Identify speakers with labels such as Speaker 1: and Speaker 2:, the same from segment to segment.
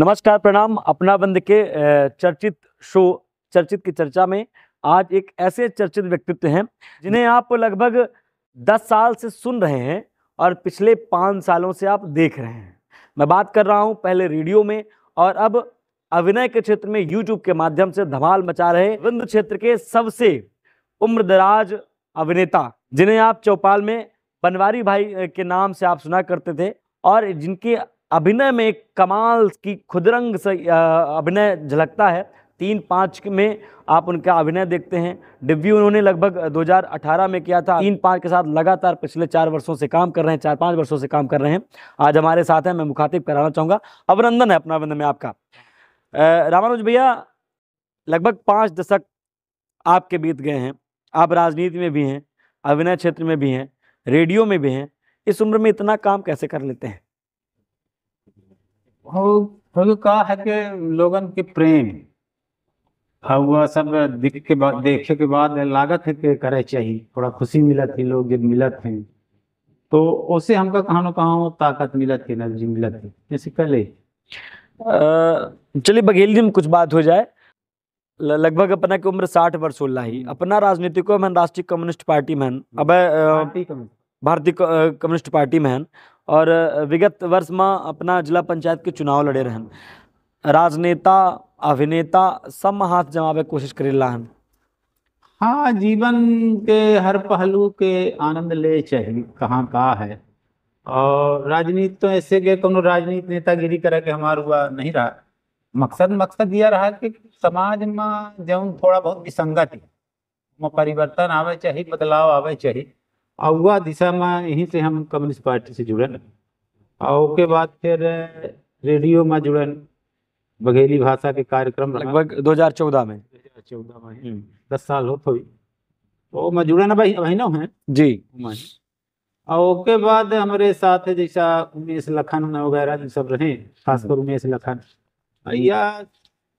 Speaker 1: नमस्कार प्रणाम अपना बंद के चर्चित शो चर्चित की चर्चा में आज एक ऐसे चर्चित व्यक्तित्व हैं जिन्हें आप लगभग दस साल से सुन रहे हैं और पिछले पाँच सालों से आप देख रहे हैं मैं बात कर रहा हूँ पहले रेडियो में और अब अभिनय के क्षेत्र में यूट्यूब के माध्यम से धमाल मचा रहे विंद क्षेत्र के सबसे उम्रदराज अभिनेता जिन्हें आप चौपाल में बनवारी भाई के नाम से आप सुना करते थे और जिनके अभिनय में कमाल की खुदरंग से अभिनय झलकता है तीन पाँच में आप उनका अभिनय देखते हैं डिब्यू उन्होंने लगभग 2018 में किया था तीन पाँच के साथ लगातार पिछले चार वर्षों से काम कर रहे हैं चार पाँच वर्षों से काम कर रहे हैं आज हमारे साथ हैं मैं मुखातिब कराना चाहूँगा अभिनंदन है अपना अभिनंदन में आपका रामानुज भैया लगभग पाँच दशक आपके बीत गए हैं आप राजनीति में भी हैं अभिनय क्षेत्र में भी हैं रेडियो में भी हैं इस उम्र में इतना काम कैसे कर लेते हैं
Speaker 2: तो का है कि लोगन के प्रेम हुआ हाँ, सब दिख के बाद देखे के बाद लागत है कि करे चाहिए थोड़ा खुशी मिलत है लोग जब मिलत हैं तो उससे हमका कहानो
Speaker 1: कहा ताकत मिलत है एनर्जी मिलत है जैसे पहले चलिए बघेल जी में कुछ बात हो जाए लगभग अपना की उम्र साठ वर्ष होला ही अपना राजनीतिको में राष्ट्रीय कम्युनिस्ट पार्टी में हम्म। अब भारतीय कम्युनिस्ट पार्टी में और विगत वर्ष में अपना जिला पंचायत के चुनाव लड़े रहन राजनेता अभिनेता सब में हाथ जमावे कोशिश करेला हन हाँ जीवन के हर पहलू के आनंद ले चाहिए कहाँ कहाँ है
Speaker 2: और राजनीति तो ऐसे के को राजनीति नेतागिरी करे के हमार हुआ नहीं रहा मकसद मकसद यह रहा कि समाज में जो थोड़ा बहुत विसंगत परिवर्तन आवे चाहिए बदलाव आवे चाहिए वह दिशा में यहीं से हम कम्युनिस्ट पार्टी से जुड़न और उसके बाद फिर रेडियो में जुड़न बघेली भाषा के कार्यक्रम लगभग 2014 में 2014 में दस साल हो थोड़ी तो, तो मैं जुड़न भाई बहनों है
Speaker 1: जी और
Speaker 2: उसके बाद हमारे साथ जैसा उमेश लखन वगैरह जो सब रहे खासकर उमेश लखन या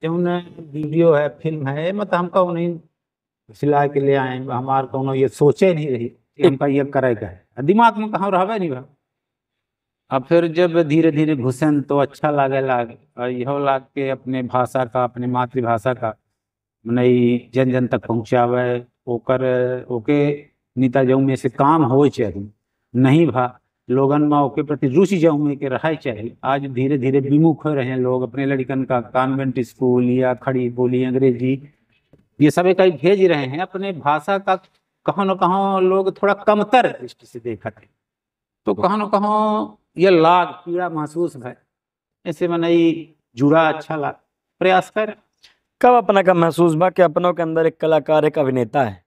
Speaker 2: जो वीडियो है फिल्म है मत मतलब हम कौन नहीं सिला के ले आए हमारे कौन ये सोचे नहीं रही कि हमका ये करे का दिमाग में कहा रहे नहीं बा अब फिर जब धीरे धीरे घुसन तो अच्छा लागे लाग यहो लाग के अपने भाषा का अपने मातृभाषा का मने जन जन तक पहुँचावे ओकर ओके नीता जाऊ में से काम हो चाहिए नहीं भा लोगन में ओके प्रति रुचि जाऊ में के रहा चाहिए आज धीरे धीरे विमुख हो रहे हैं लोग अपने लड़कन का कॉन्वेंट स्कूल या खड़ी बोली अंग्रेजी ये सब एक भेज रहे हैं अपने भाषा का कहाँ न कहाँ लोग थोड़ा कमतर दृष्टि से देखा थे तो, तो कहाँ न कहाँ
Speaker 1: यह लाग पीड़ा महसूस है ऐसे में नहीं जुड़ा अच्छा लाग प्रयास कर कब अपना का महसूस बा कि अपनों के अंदर एक कलाकार एक अभिनेता है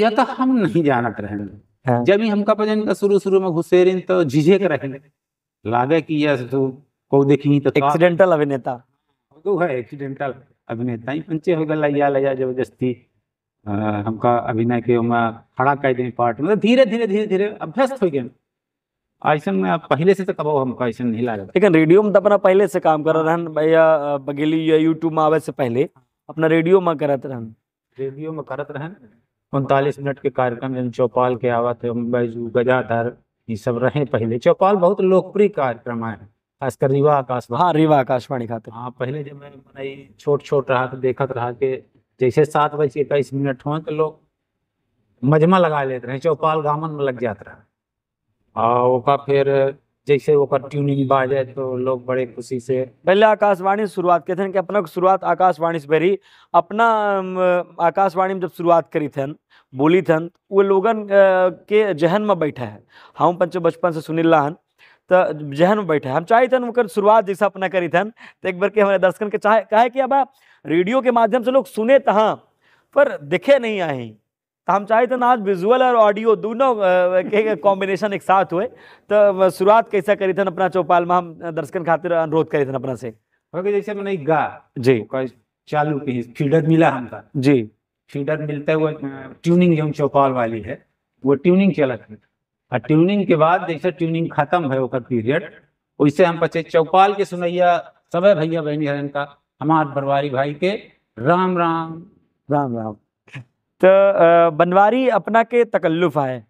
Speaker 1: यह तो हम नहीं जानत रहे हाँ। जब ही हमका भजन का शुरू शुरू में घुसे
Speaker 2: रही तो झिझक रहे लागे कि यह तो को देखी तो एक्सीडेंटल अभिनेता हाँ, तो है एक्सीडेंटल अभिनेता ही पंचे हो गया या लया जबरदस्ती हमका अभिनय के में खड़ा कर दी पार्ट मतलब धीरे धीरे धीरे धीरे अभ्यस्त हो गया ऐसा में आप पहले से तो कबो हम ऐसा नहीं लागल
Speaker 1: लेकिन रेडियो में तो अपना पहले से काम कर रहे भैया बगेली या यूट्यूब में आवे से पहले अपना रेडियो में करत रहन रेडियो में करत रहन उनतालीस मिनट के कार्यक्रम जन चौपाल के आवा थे बैजू गजाधर ये सब
Speaker 2: रहे पहले चौपाल बहुत लोकप्रिय कार्यक्रम है खासकर रीवा आकाशवाणी हाँ रीवा आकाशवाणी खाते हाँ पहले जब मैं छोट छोट रहा तो देखत रहा के जैसे सात बज के इक्कीस मिनट हुए तो लोग मजमा लगा लेते रहे चौपाल गामन में लग जाता रहा और
Speaker 1: ओका फिर जैसे ओकर ट्यूनिंग बाजे तो लोग बड़े खुशी से पहले आकाशवाणी से शुरुआत किए थे कि अपना शुरुआत आकाशवाणी से भरी अपना आकाशवाणी में जब शुरुआत करी थे बोली थे तो वो लोगन के जहन में बैठा है हम पंच बचपन से सुनील लाहन तो जहन में बैठा है हम चाहे थे शुरुआत जैसा अपना करी थे तो एक बार के हमारे दर्शकन के चाहे कहे कि अब रेडियो के माध्यम से लोग सुने तहाँ तो पर दिखे नहीं आए तो हम चाहे तो ना आज विजुअल और ऑडियो दोनों के कॉम्बिनेशन एक साथ हुए तो शुरुआत कैसा करी थे अपना चौपाल में हम दर्शकन खातिर अनुरोध करे थे अपना से जैसे मैंने गा जी चालू की फीडर मिला हमका जी फीडर मिलता है
Speaker 2: वो ट्यूनिंग जो चौपाल वाली है वो ट्यूनिंग चला था ट्यूनिंग के बाद जैसे ट्यूनिंग खत्म है पीरियड वैसे हम पचे चौपाल के सुनैया सब भैया बहनी
Speaker 1: का हमार बनवारी भाई के राम राम राम राम तो बनवारी अपना के तकल्लुफ आए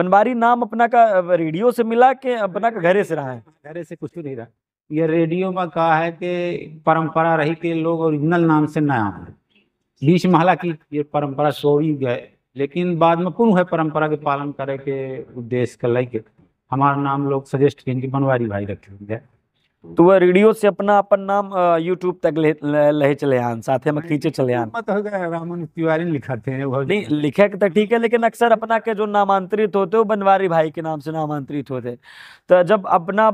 Speaker 1: बनवारी नाम अपना का रेडियो से मिला के अपना का घरे से रहा है घरे से कुछ तो नहीं रहा यह रेडियो में कहा है कि
Speaker 2: परंपरा रही के लोग ओरिजिनल नाम से नया हैं बीच में हालांकि ये परंपरा सो ही गए लेकिन बाद में कौन है परंपरा के पालन करे के उद्देश्य के लेके
Speaker 1: हमारा नाम लोग सजेस्ट किए कि बनवारी भाई रखे हुए तो वह रेडियो से अपना अपन नाम यूट्यूब तक ले, ले चले आन साथ में खींचे चले आन
Speaker 2: मत हो गया रामन तिवारी लिखाते हैं
Speaker 1: वो नहीं लिखे तो ठीक है लेकिन अक्सर अपना के जो नामांतरित होते हो बनवारी भाई के नाम से नामांतरित होते तो जब अपना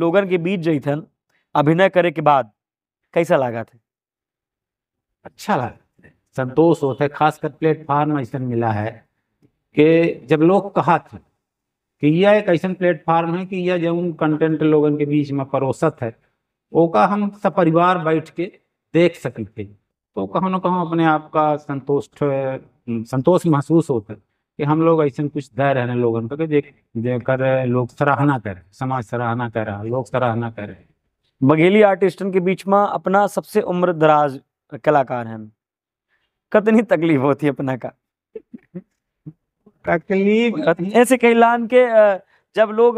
Speaker 1: लोगन के बीच थे अभिनय करे के बाद कैसा लगा थे अच्छा लगा संतोष होते खासकर
Speaker 2: प्लेटफार्म ऐसा मिला है कि जब लोग कहा थे कि यह एक ऐसा प्लेटफार्म है कि यह जो कंटेंट लोग के बीच में परोसत है ओका हम सपरिवार बैठ के देख सकते तो कहो ना कहो अपने आप का संतुष्ट संतोष महसूस होता है कि हम लोग ऐसे कुछ दे रहे हैं लोगन पर देख देकर
Speaker 1: लोग सराहना कर समाज सराहना कर रहा लोग सराहना कर रहे बघेली आर्टिस्टन के बीच में अपना सबसे उम्र दराज कलाकार है कितनी तकलीफ होती है अपना का तकलीफ ऐसे कई लान के जब लोग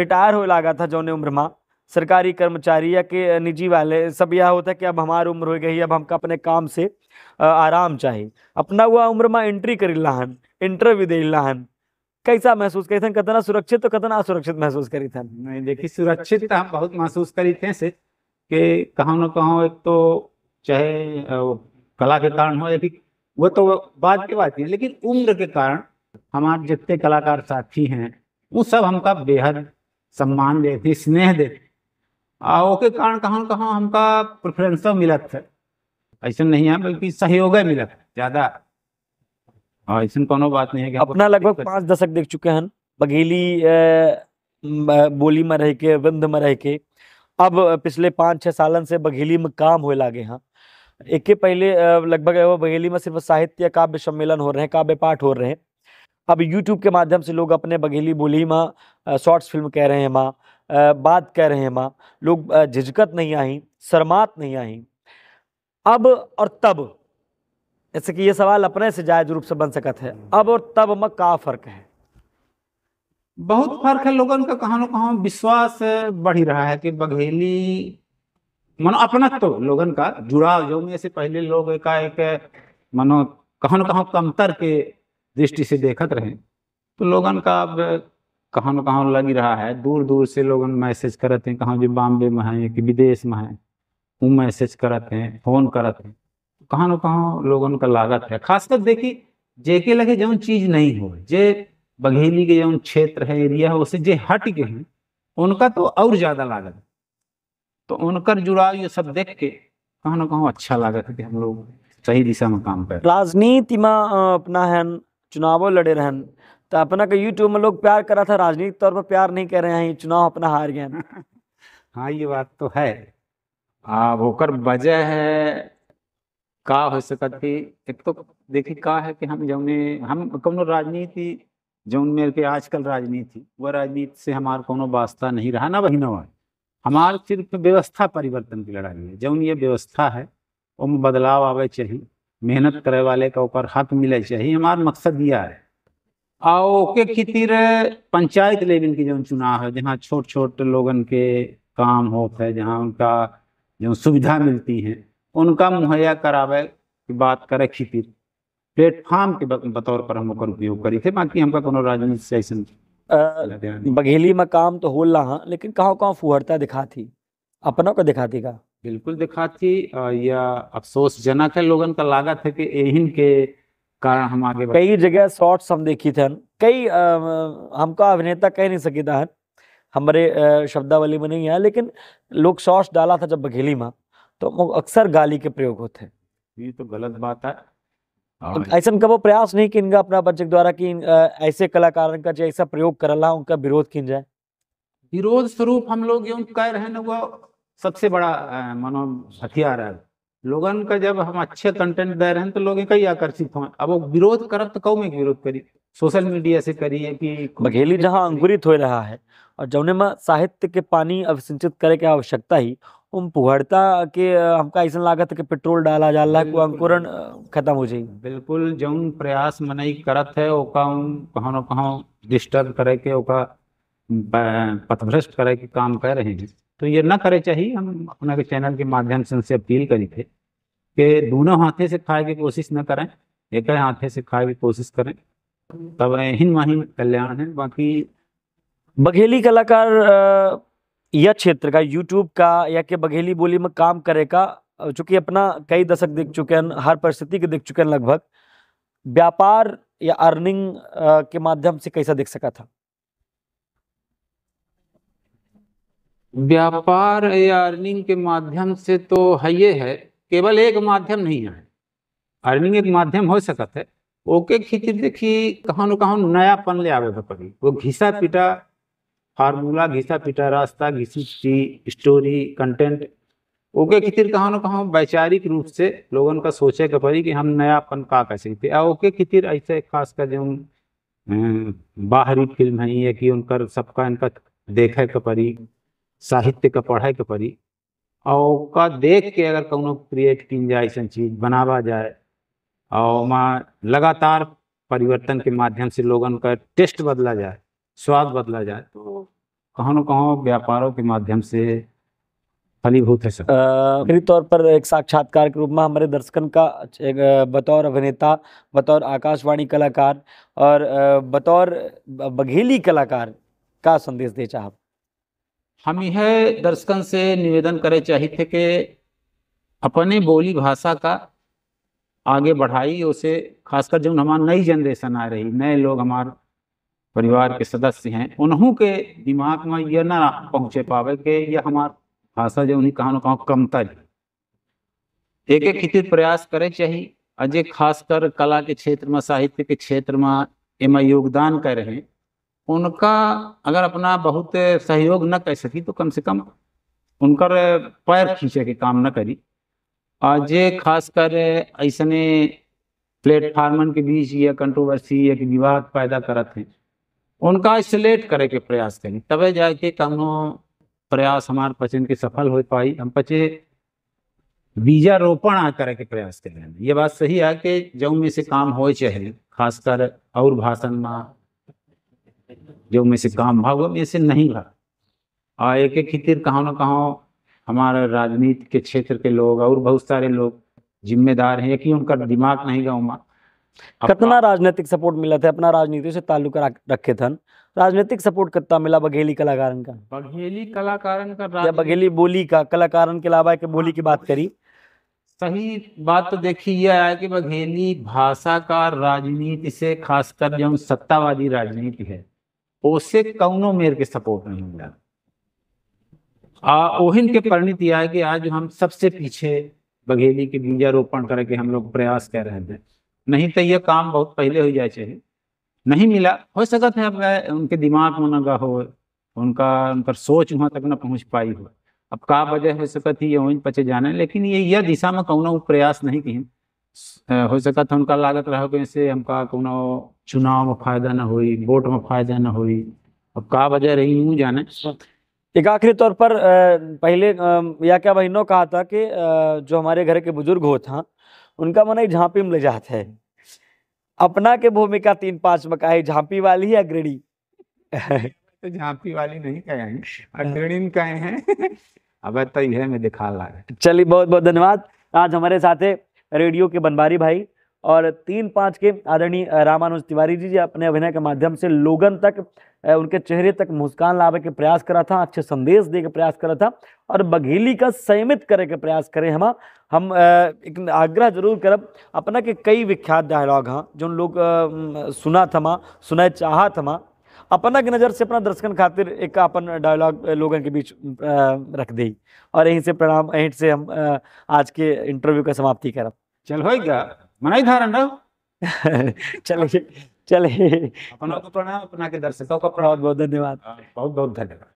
Speaker 1: रिटायर हो लगा था जौने उम्र माँ सरकारी कर्मचारी या के निजी वाले सब यह होता है कि अब हमारी उम्र हो गई अब हमका अपने काम से आराम चाहिए अपना हुआ उम्र माँ एंट्री करी लाहन इंटरव्यू दे लाहन कैसा महसूस करी थन कतना सुरक्षित तो कतना असुरक्षित महसूस करी थन नहीं देखिए सुरक्षित तो हम बहुत महसूस करी थे से कि
Speaker 2: कहाँ ना कहाँ एक तो चाहे कला के कारण हो या वो तो बाद की बात है लेकिन उम्र के कारण हमारे जितने कलाकार साथी हैं वो सब हमका बेहद सम्मान देते स्नेह देते आ ओके कारण कहाँ कहाँ हमका प्रेफरेंस तो मिलत है
Speaker 1: ऐसा नहीं है बल्कि सहयोग मिलत ज़्यादा हाँ ऐसा कोनो बात नहीं है कि अपना लगभग पांच दशक देख चुके हैं बघेली बोली में रह के विंध में रह के अब पिछले पाँच छः सालन से बघेली में काम हो लागे हैं एक के पहले लगभग बघेली में सिर्फ साहित्य काव्य सम्मेलन हो रहे हैं काव्य पाठ हो रहे हैं अब यूट्यूब के माध्यम से लोग अपने बघेली बोली माँ शॉर्ट्स फिल्म कह रहे हैं माँ बात कह रहे हैं माँ लोग झिझकत नहीं आई शर्मात नहीं आई अब और तब जैसे कि ये सवाल अपने से जायज रूप से बन सकता है अब और तब में का फर्क है बहुत फर्क है लोगों का कहा कहाँ विश्वास बढ़ ही रहा है कि बघेली मनो
Speaker 2: अपना तो लोगन का जुड़ाव जो में से पहले लोग का एक मनो कहा कहाँ कमतर के दृष्टि से देखत रहे तो लोगन का अब कहाँ न कहाँ लगी रहा है दूर दूर से लोग मैसेज करते हैं कहाँ जो बॉम्बे में हैं कि विदेश में हैं वो मैसेज करते हैं फोन करते हैं कहाँ न कहाँ लोगन का लागत है खासकर देखिए जेके लगे जौन चीज नहीं हो जे बघेली के जौन क्षेत्र है एरिया है उससे जे हट गए हैं उनका तो और ज़्यादा लागत है तो उनका जुड़ाव ये सब
Speaker 1: देख के कहाँ
Speaker 2: ना कहाँ अच्छा लागत है कि हम लोग सही दिशा में काम कर
Speaker 1: राजनीति में अपना है चुनावों लड़े रहन तो अपना का यूट्यूब में लोग प्यार करा था राजनीतिक तौर पर प्यार नहीं कर रहे हैं चुनाव अपना हार गए हाँ ये बात तो है
Speaker 2: अब होकर वजह है का हो सकत थी एक तो देखिए का है कि हम जौने हम कौनो राजनीति जौन मेरे के आजकल राजनीति वह राजनीति से हमारा कोनो वास्ता नहीं रहा ना वही ना हमारे सिर्फ व्यवस्था परिवर्तन की लड़ाई है जौन ये व्यवस्था है उनमें बदलाव आवे चाहिए मेहनत करे वाले के ऊपर हक मिले यही हमारा मकसद यह है और ओके खितिर पंचायत लेवल के जो चुनाव है जहाँ छोट छोट लोगन के काम होते है जहाँ उनका जो सुविधा मिलती है उनका मुहैया करावे की बात करे खितिर प्लेटफॉर्म
Speaker 1: के बतौर पर हम उपयोग करी थे बाकी हमका कोनो राजनीति से ऐसा बघेली में काम तो हो रहा लेकिन कहाँ कहाँ फुहरता दिखा थी अपनों को दिखाती का
Speaker 2: बिल्कुल दिखाती यह अफसोसजनक है लोगन का लागत है कि एहिन के कारण हम आगे कई
Speaker 1: जगह शॉर्ट्स हम देखी थे कई हमका अभिनेता कह नहीं सकी था हमारे शब्दावली में नहीं है लेकिन लोग शॉर्ट्स डाला था जब बघेली में तो अक्सर गाली के प्रयोग होते हैं ये तो गलत बात है तो ऐसा कबो प्रयास नहीं कि अपना बच्चे द्वारा कि ऐसे कलाकार का जो ऐसा प्रयोग कर ला उनका विरोध किन जाए विरोध स्वरूप हम लोग यूं कह रहे हैं वो सबसे बड़ा मानो
Speaker 2: हथियार है लोगन का जब हम अच्छे कंटेंट दे रहे हैं तो लोग कई आकर्षित हों अब वो
Speaker 1: विरोध करब तो कौन एक विरोध करी सोशल मीडिया से करिए कि बघेली जहाँ अंकुरित हो रहा है और जौने में साहित्य के पानी अब सिंचित करे के आवश्यकता ही उन पुहरता के हमका ऐसा लागत के पेट्रोल डाला जा रहा है अंकुरण खत्म हो जाए बिल्कुल जौन
Speaker 2: प्रयास मनई करत है ओका उन कहाँ डिस्टर्ब करे के ओका पथभ्रष्ट करे के काम कर रहे हैं तो ये ना करे चाहिए हम अपना के चैनल के माध्यम से उनसे अपील करी थे कि दोनों हाथे से खाए की कोशिश न करें एक हाथे
Speaker 1: से खाए की कोशिश करें तब हिन माहिन कल्याण है बाकी बघेली कलाकार यह क्षेत्र का यूट्यूब का या के बघेली बोली में काम करे का चूंकि अपना कई दशक देख चुके हैं हर परिस्थिति के देख चुके हैं लगभग व्यापार या अर्निंग के माध्यम से कैसा देख सका था व्यापार या अर्निंग के माध्यम से
Speaker 2: तो है ये है केवल एक माध्यम नहीं है अर्निंग एक माध्यम हो सकता है ओके खींची देखी कहाँ न कहा नयापन ले आवे पड़ी वो घिसा पिटा फार्मूला घिसा पिटा रास्ता घिसी स्टोरी कंटेंट ओके खितिर कहा न कहा वैचारिक रूप से लोगों का सोचे के पड़ी कि हम नयापन का कह सकते ओके खितिर ऐसे खास कर जो बाहरी फिल्म है ये कि उनका सबका इनका देखे के पड़ी साहित्य के पढ़ाई के पड़ी और का देख के अगर कौनों क्रिएट की जाए ऐसा चीज़ बनावा जाए और लगातार परिवर्तन के माध्यम से लोगन का टेस्ट बदला जाए स्वाद बदला जाए तो कहाँ न कहाँ व्यापारों के माध्यम से फलीभूत है
Speaker 1: सर तौर पर एक साक्षात्कार के रूप में हमारे दर्शकन का एक बतौर अभिनेता बतौर आकाशवाणी कलाकार और बतौर बघेली कलाकार का संदेश दे चाह
Speaker 2: हम यह दर्शकन से निवेदन करे चाहिए थे कि अपने बोली भाषा का आगे बढ़ाई उसे खासकर जब हमारे नई जनरेशन आ रही नए लोग हमारे परिवार के सदस्य हैं उन्हों के दिमाग में यह ना पहुंचे पावे कि यह हमारी भाषा जो उन्हीं कहाँ कहाँ है एक एक हितित प्रयास करे चाहिए अजय खासकर कला के क्षेत्र में साहित्य के क्षेत्र में इनमें योगदान कर रहे हैं उनका अगर अपना बहुत सहयोग न कर सकी तो कम से कम उनका पैर खींचे के काम न करी और जे खासकर ऐसने प्लेटफार्मन के बीच या कंट्रोवर्सी एक विवाद पैदा करत हैं उनका आइसोलेट करे के प्रयास करी तबे जाके कमो प्रयास हमारे पचन के सफल हो पाई हम पचे बीजारोपण आ करे के प्रयास कर रहे ये बात सही है कि जो में से काम हो चाहे खासकर और भाषण में जो में से काम भागवत में से नहीं भाग और एक एक खितिर कहाँ ना कहाँ हमारे राजनीति के क्षेत्र
Speaker 1: के लोग और बहुत सारे लोग जिम्मेदार हैं कि उनका दिमाग नहीं गाँव कितना राजनीतिक सपोर्ट मिला था अपना राजनीति से ताल्लुक रखे थे राजनीतिक सपोर्ट कितना मिला बघेली कलाकार का
Speaker 2: बघेली कलाकार का या बघेली
Speaker 1: बोली का कलाकार के अलावा के बोली की बात करी
Speaker 2: सही बात तो देखी यह आया कि बघेली भाषा का राजनीति से खासकर जो सत्तावादी राजनीति है ओसे कौनो मेर के सपोर्ट नहीं मिला आ, ओहिन के परिणित यह है कि आज हम सबसे पीछे बघेली के बीजारोपण करके हम लोग प्रयास कर रहे थे नहीं तो यह काम बहुत पहले हो जाए चाहिए नहीं मिला हो है अब उनके दिमाग में ना हो उनका उनका सोच वहां तक ना पहुंच पाई हो अब का वजह हो सकती थी ये वहीं पचे जाने लेकिन ये यह दिशा में कौन प्रयास नहीं किए हो सका था उनका लागत रहा कि हमका कौन चुनाव में फ़ायदा ना हुई वोट में फ़ायदा ना हुई अब कहा वजह
Speaker 1: रही हूँ जाने एक आखिरी तौर पर पहले या क्या महीनों कहा था कि जो हमारे घर के बुजुर्ग हो था उनका मन झांपी में ले जाते है अपना के भूमिका तीन पांच में कहा है झांपी वाली या अग्रणी तो झांपी वाली नहीं कहे हैं हाँ। अग्रणी कहे हैं अब तो यह
Speaker 2: मैं दिखा ला
Speaker 1: चलिए बहुत बहुत धन्यवाद आज हमारे साथ रेडियो के बनबारी भाई और तीन पाँच के आदरणीय रामानुज तिवारी जी जी अपने अभिनय के माध्यम से लोगन तक उनके चेहरे तक मुस्कान लावे के प्रयास करा था अच्छे संदेश दे के प्रयास करा था और बघेली का संयमित करे के प्रयास करें हम हाँ। हम एक आग्रह जरूर करब अपना के कई विख्यात डायलॉग हाँ जो लोग सुना थमा हाँ, सुनाए चाह थमा हाँ। अपना की नज़र से अपना दर्शकन खातिर एक अपन डायलॉग लोगों के बीच रख दी और यहीं से प्रणाम यहीं से हम आज के इंटरव्यू का समाप्ति करब चल होएगा मनाई धारण रहो चलो चलिए अपना को तो प्रणाम अपना के दर्शकों का प्रभाव बहुत बहुत धन्यवाद हाँ, बहुत बहुत धन्यवाद